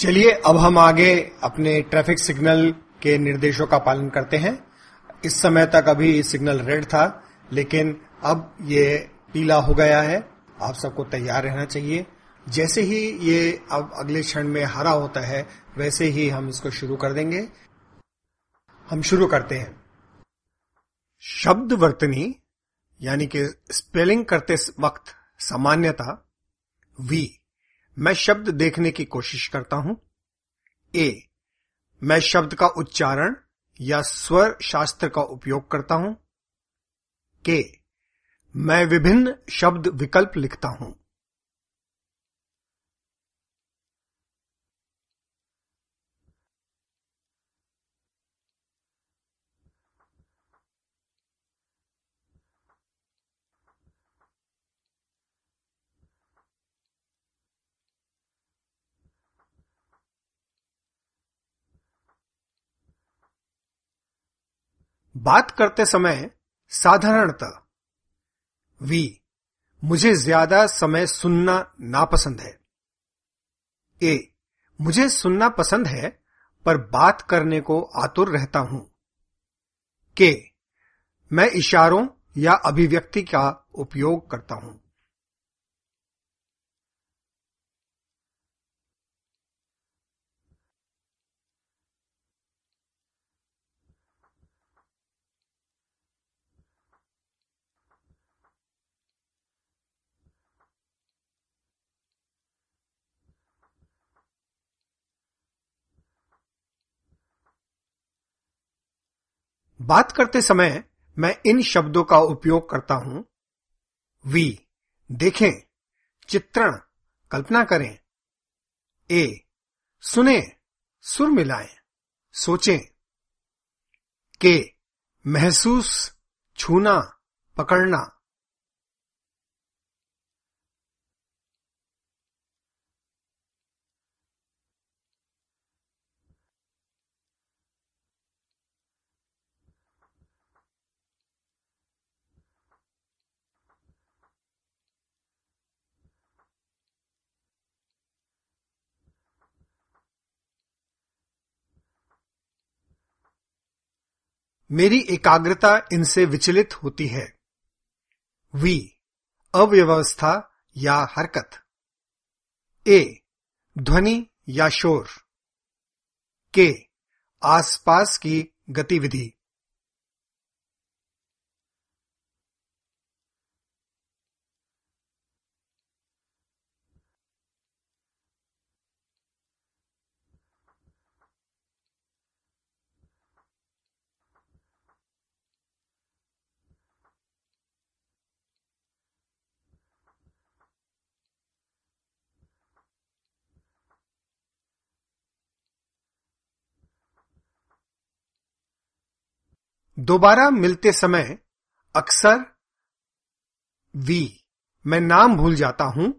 चलिए अब हम आगे अपने ट्रैफिक सिग्नल के निर्देशों का पालन करते हैं इस समय तक अभी सिग्नल रेड था लेकिन अब ये पीला हो गया है आप सबको तैयार रहना चाहिए जैसे ही ये अब अगले क्षण में हरा होता है वैसे ही हम इसको शुरू कर देंगे हम शुरू करते हैं शब्द वर्तनी यानी कि स्पेलिंग करते वक्त सामान्यता वी मैं शब्द देखने की कोशिश करता हूं ए मैं शब्द का उच्चारण या स्वर शास्त्र का उपयोग करता हूं के मैं विभिन्न शब्द विकल्प लिखता हूं बात करते समय साधारणतः वी मुझे ज्यादा समय सुनना नापसंद है ए मुझे सुनना पसंद है पर बात करने को आतुर रहता हूं के मैं इशारों या अभिव्यक्ति का उपयोग करता हूं बात करते समय मैं इन शब्दों का उपयोग करता हूं वी देखें चित्रण कल्पना करें ए सुने सुर मिलाएं सोचें के महसूस छूना पकड़ना मेरी एकाग्रता इनसे विचलित होती है वी अव्यवस्था या हरकत ए ध्वनि या शोर के आसपास की गतिविधि दोबारा मिलते समय अक्सर वी मैं नाम भूल जाता हूं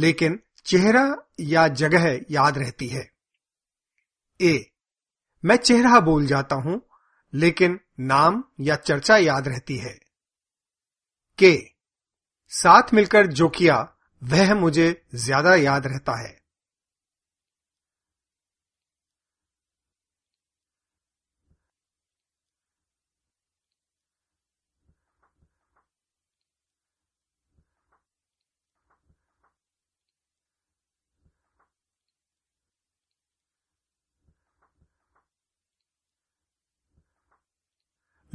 लेकिन चेहरा या जगह याद रहती है ए मैं चेहरा बोल जाता हूं लेकिन नाम या चर्चा याद रहती है के साथ मिलकर जो किया वह मुझे ज्यादा याद रहता है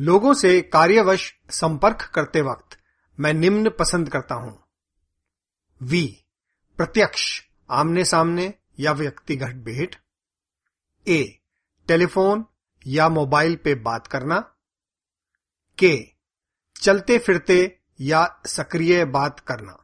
लोगों से कार्यवश संपर्क करते वक्त मैं निम्न पसंद करता हूं वी प्रत्यक्ष आमने सामने या व्यक्तिगत भेंट ए टेलीफोन या मोबाइल पे बात करना के चलते फिरते या सक्रिय बात करना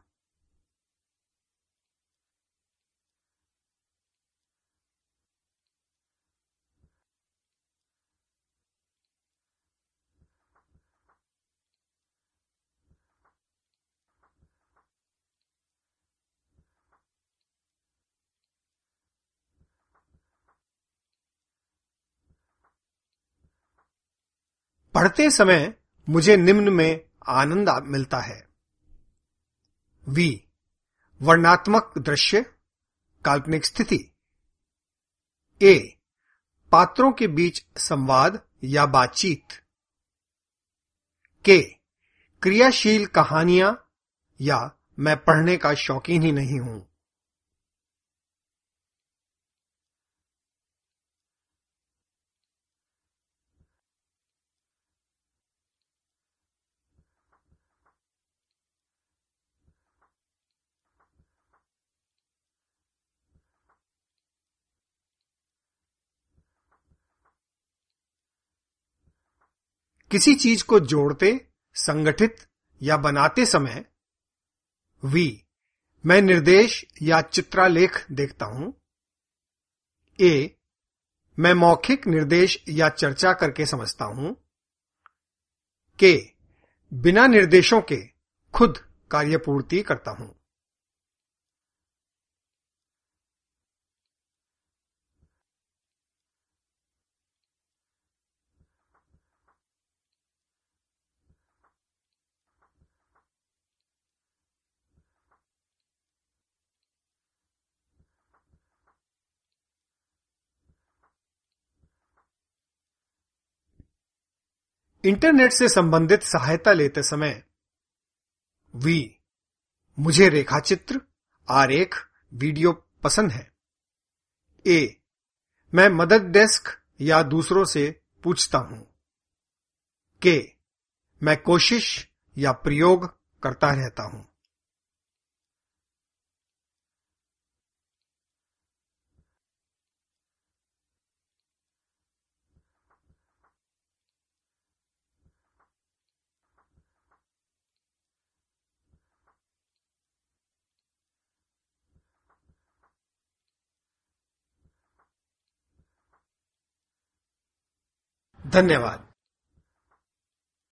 पढ़ते समय मुझे निम्न में आनंद मिलता है वी वर्णात्मक दृश्य काल्पनिक स्थिति ए पात्रों के बीच संवाद या बातचीत के क्रियाशील कहानियां या मैं पढ़ने का शौकीन ही नहीं हूं किसी चीज को जोड़ते संगठित या बनाते समय वी मैं निर्देश या चित्रालेख देखता हूं ए मैं मौखिक निर्देश या चर्चा करके समझता हूं के बिना निर्देशों के खुद कार्यपूर्ति करता हूं इंटरनेट से संबंधित सहायता लेते समय वी मुझे रेखाचित्र आरेख वीडियो पसंद है ए मैं मदद डेस्क या दूसरों से पूछता हूं के मैं कोशिश या प्रयोग करता रहता हूं धन्यवाद